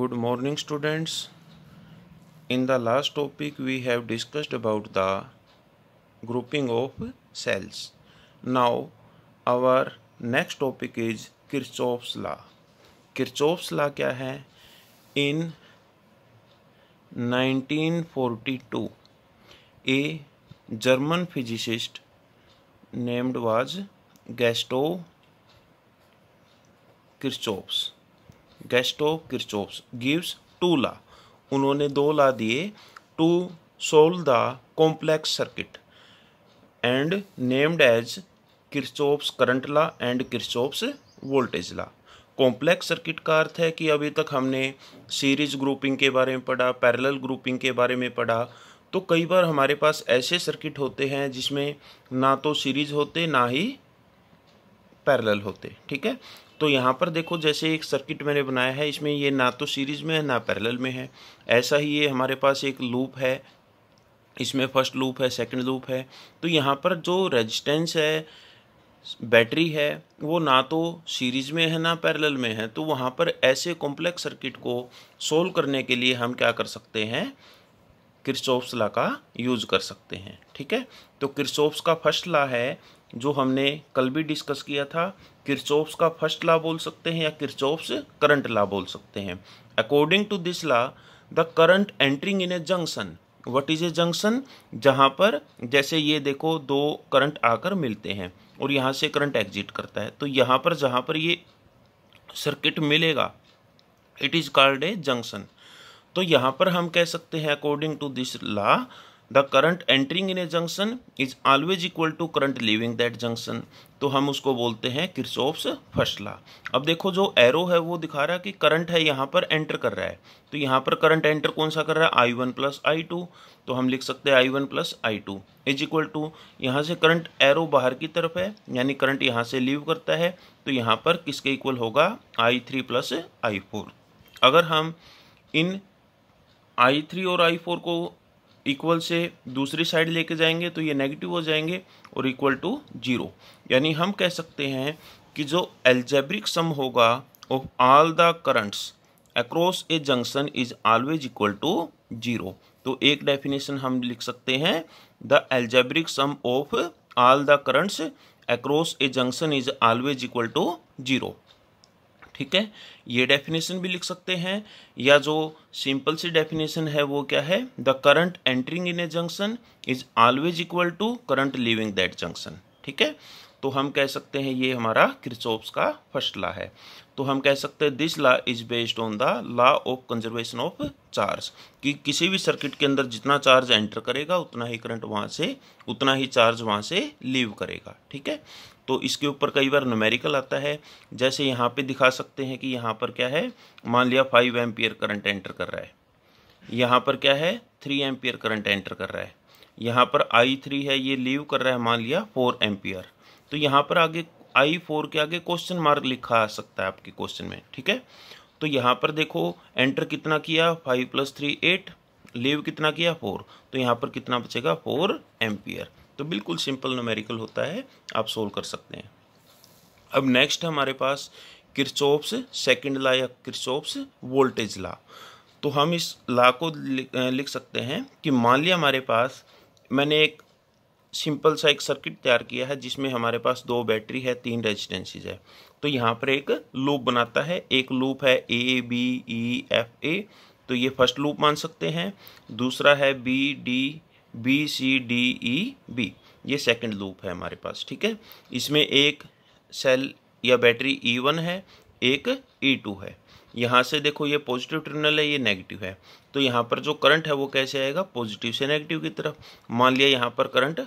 good morning students in the last topic we have discussed about the grouping of cells now our next topic is kirchhoff's law kirchhoff's law kya hai in 1942 a german physicist named was gaston kirchhoff's Gaston Kirchhoff's gives two law उन्होंने दो law दिए to solve the complex circuit and named as Kirchhoff's current law and Kirchhoff's voltage law complex circuit का अर्थ है कि अभी तक हमने सीरीज ग्रुपिंग के बारे में पढ़ा पैरेलल ग्रुपिंग के बारे में पढ़ा तो कई बार हमारे पास ऐसे सर्किट होते हैं जिसमें ना तो सीरीज होते ना ही पैरेलल होते ठीक है तो यहाँ पर देखो जैसे एक सर्किट मैंने बनाया है इसमें ये ना तो सीरीज़ में है ना पैरेलल में है ऐसा ही ये हमारे पास एक लूप है इसमें फर्स्ट लूप है सेकंड लूप है तो यहाँ पर जो रेजिस्टेंस है बैटरी है वो ना तो सीरीज़ में है ना पैरेलल में है तो वहाँ पर ऐसे कॉम्प्लेक्स सर्किट को सोल्व करने के लिए हम क्या कर सकते हैं किरसोफ्स ला का यूज़ कर सकते हैं ठीक है तो किरसोफ्स का फर्स्ट ला है जो हमने कल भी डिस्कस किया था किरचोफ्स का फर्स्ट ला बोल सकते हैं या किरचोफ्स करंट ला बोल सकते हैं according to this law the current entering in a junction what is a junction जहाँ पर जैसे ये देखो दो करंट आकर मिलते हैं और यहाँ से करंट एग्जिट करता है तो यहाँ पर जहाँ पर ये सर्किट मिलेगा it is called a junction तो यहाँ पर हम कह सकते हैं according to this law the current entering in a junction is always equal to current leaving that junction तो हम उसको बोलते हैं किरसोफ्स फर्स्ट लॉ अब देखो जो एरो है वो दिखा रहा है कि करंट है यहाँ पर एंटर कर रहा है तो यहाँ पर करंट एंटर कौन सा कर रहा है I one plus I two तो हम लिख सकते हैं I one plus I two is equal to यहाँ से करंट एरो बाहर की तरफ है यानी करंट यहाँ से लीव करता है तो यहाँ पर किसके इक्वल होगा I three plus I four अगर हम इन आई थ्री और आई फोर को इक्वल से दूसरी साइड लेके जाएंगे तो ये नेगेटिव हो जाएंगे और इक्वल टू जीरो यानी हम कह सकते हैं कि जो एल्जेब्रिक सम होगा of all the currents across a junction is always equal to zero तो एक डेफिनेशन हम लिख सकते हैं the algebraic sum of all the currents across a junction is always equal to zero ठीक है ये डेफिनेशन भी लिख सकते हैं या जो सिंपल सी डेफिनेशन है वो क्या है the current entering in a junction is always equal to current leaving that junction ठीक है तो हम कह सकते हैं ये हमारा क्रिचोप्स का फर्स्ट लॉ है तो हम कह सकते हैं this law is based on the law of conservation of charge कि किसी भी सर्किट के अंदर जितना चार्ज एंटर करेगा उतना ही करंट वहाँ से उतना ही चार्ज वहाँ से लीव करेगा ठीक है तो इसके ऊपर कई बार न्यूमेरिकल आता है जैसे यहाँ पे दिखा सकते हैं कि यहाँ पर क्या है मान लिया फाइव एम्पियर करंट एंटर कर रहा है यहाँ पर क्या है थ्री एम्पियर करंट एंटर कर रहा है यहाँ पर आई थ्री है ये लीव कर रहा है मान लिया फोर एम्पियर तो यहाँ पर आगे आई फोर के आगे क्वेश्चन मार्क लिखा आ सकता है आपके क्वेश्चन में ठीक है तो यहाँ पर देखो एंटर कितना किया फाइव प्लस थ्री एट लेव कितना किया फोर तो यहाँ पर कितना बचेगा फोर एम्पियर तो बिल्कुल सिंपल नोमेरिकल होता है आप सोल्व कर सकते हैं अब नेक्स्ट हमारे पास किरचोप्स सेकेंड ला या किरचोप्स वोल्टेज ला तो हम इस ला को लिख सकते हैं कि मान लिया हमारे पास मैंने एक सिंपल सा एक सर्किट तैयार किया है जिसमें हमारे पास दो बैटरी है तीन रेजिडेंसीज है तो यहाँ पर एक लूप बनाता है एक लूप है A B E F A तो ये फर्स्ट लूप मान सकते हैं दूसरा है B D B C D E B ये सेकंड लूप है हमारे पास ठीक है इसमें एक सेल या बैटरी ई e वन है एक ई e टू है यहाँ से देखो ये पॉजिटिव टर्मिनल है ये नेगेटिव है तो यहाँ पर जो करंट है वो कैसे आएगा पॉजिटिव से नेगेटिव की तरफ मान लिया यहाँ पर करंट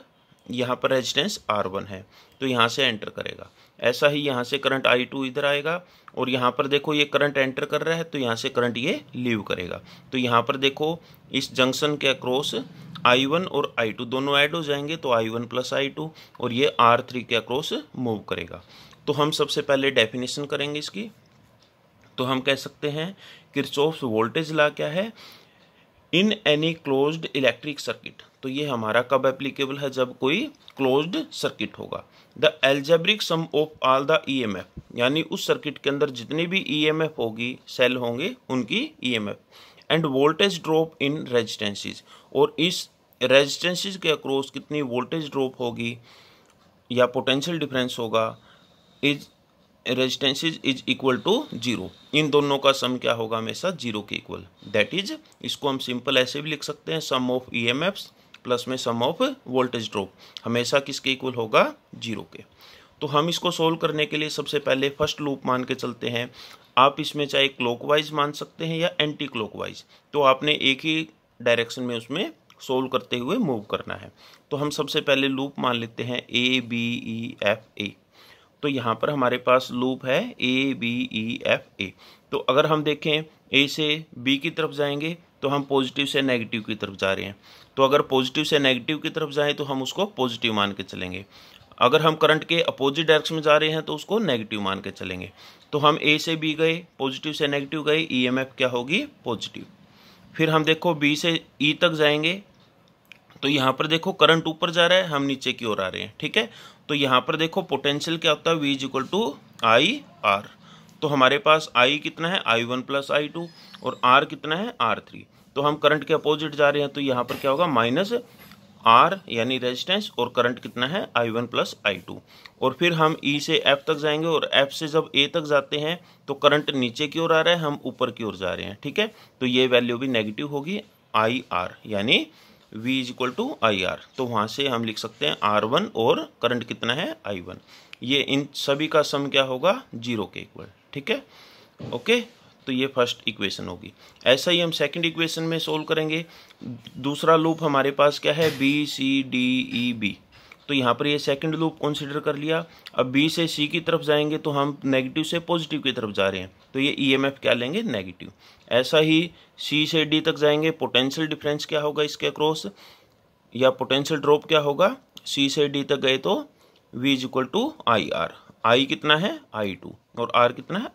यहाँ पर रेजिडेंस आर वन है तो यहाँ से एंटर करेगा ऐसा ही यहाँ से करंट आई टू इधर आएगा और यहाँ पर देखो ये करंट एंटर कर रहा है तो यहाँ से करंट ये लीव करेगा तो यहाँ पर देखो इस जंक्शन के अक्रॉस आई वन और आई टू दोनों ऐड हो जाएंगे तो I one plus I two और ये आर थ्री के अक्रॉस मूव करेगा तो हम सबसे पहले डेफिनेशन करेंगे इसकी तो हम कह सकते हैं किरचॉफ्स वोल्टेज ला क्या है in any closed electric circuit तो ये हमारा कब एप्लीकेबल है जब कोई क्लोज्ड सर्किट होगा the algebraic sum of all the EMF यानी उस सर्किट के अंदर जितनी भी ईएमएफ e होगी सेल होंगे उनकी EMF and voltage drop in resistances और इस रेजिस्टेंसीज के अक्रॉस कितनी वोल्टेज ड्रॉप होगी या पोटेंशियल डिफरेंस होगा is resistances is equal to zero इन दोनों का सम क्या होगा हमेशा जीरो के इक्वल दैट इज इसको हम सिंपल ऐसे भी लिख सकते हैं sum of E M Fs plus में सम ऑफ वोल्टेज ड्रॉप हमेशा किसके इक्वल होगा जीरो के तो हम इसको सोल्व करने के लिए सबसे पहले फर्स्ट लूप मान के चलते हैं आप इसमें चाहे क्लॉकवाइज मान सकते हैं या एंटी क्लॉकवाइज तो आपने एक ही डायरेक्शन में उसमें सोल्व करते हुए मूव करना है तो हम सबसे पहले लूप मान लेते हैं A B E F A तो यहाँ पर हमारे पास लूप है A B E F A तो अगर हम देखें ए से बी की तरफ जाएंगे तो हम पॉजिटिव से नेगेटिव की तरफ जा रहे हैं तो अगर पॉजिटिव से नेगेटिव की तरफ जाएँ तो हम उसको पॉजिटिव मान के चलेंगे अगर हम करंट के अपोजिट डायरेक्शन में जा रहे हैं तो उसको नेगेटिव मान के चलेंगे तो हम ए से बी गए पॉजिटिव से नेगेटिव गए एफ e क्या होगी पॉजिटिव फिर हम देखो बी से ई e तक जाएंगे तो यहाँ पर देखो करंट ऊपर जा रहा है हम नीचे की ओर आ रहे हैं ठीक है तो यहाँ पर देखो पोटेंशियल क्या होता है V is equal to I R तो हमारे पास आई कितना है I one plus I two और आर कितना है आर थ्री तो हम करंट के अपोजिट जा रहे हैं तो यहाँ पर क्या होगा माइनस आर यानी रेजिस्टेंस और करंट कितना है I one plus I two और फिर हम ई e से एफ तक जाएंगे और एफ से जब ए तक जाते हैं तो करंट नीचे की ओर आ रहा है हम ऊपर की ओर जा रहे हैं ठीक है तो ये वैल्यू भी नेगेटिव होगी आई आर यानी V is equal to I R तो वहाँ से हम लिख सकते हैं आर वन और करंट कितना है आई वन ये इन सभी का सम क्या होगा जीरो के इक्वल ठीक है ओके तो ये फर्स्ट इक्वेशन होगी ऐसा ही हम सेकंड इक्वेशन में सोल्व करेंगे दूसरा लूप हमारे पास क्या है B C D E B तो यहाँ पर ये सेकंड लूप कंसिडर कर लिया अब बी से सी की तरफ जाएंगे तो हम नेगेटिव से पॉजिटिव की तरफ जा रहे हैं तो ये ई e क्या लेंगे नेगेटिव ऐसा ही सी से डी तक जाएंगे पोटेंशियल डिफरेंस क्या होगा इसके अक्रॉस या पोटेंशियल ड्रॉप क्या होगा सी से डी तक गए तो V is equal to I R I कितना है आई टू और आर कितना है